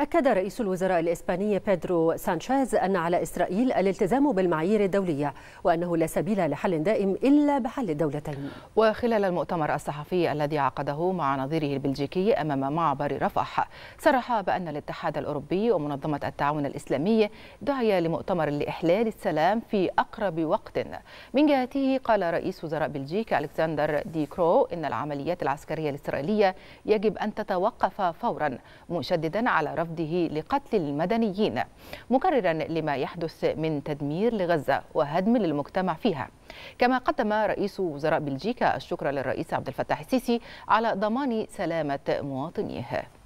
أكد رئيس الوزراء الإسباني بيدرو سانشيز أن على إسرائيل الالتزام بالمعايير الدولية وأنه لا سبيل لحل دائم إلا بحل الدولتين وخلال المؤتمر الصحفي الذي عقده مع نظيره البلجيكي أمام معبر رفح صرح بأن الاتحاد الأوروبي ومنظمة التعاون الإسلامي دعي لمؤتمر لإحلال السلام في أقرب وقت من جهته قال رئيس وزراء بلجيكا ألكسندر دي كرو إن العمليات العسكرية الإسرائيلية يجب أن تتوقف فورا مشددا على برفضه لقتل المدنيين مكررا لما يحدث من تدمير لغزة وهدم للمجتمع فيها كما قدم رئيس وزراء بلجيكا الشكر للرئيس عبد الفتاح السيسي على ضمان سلامة مواطنيه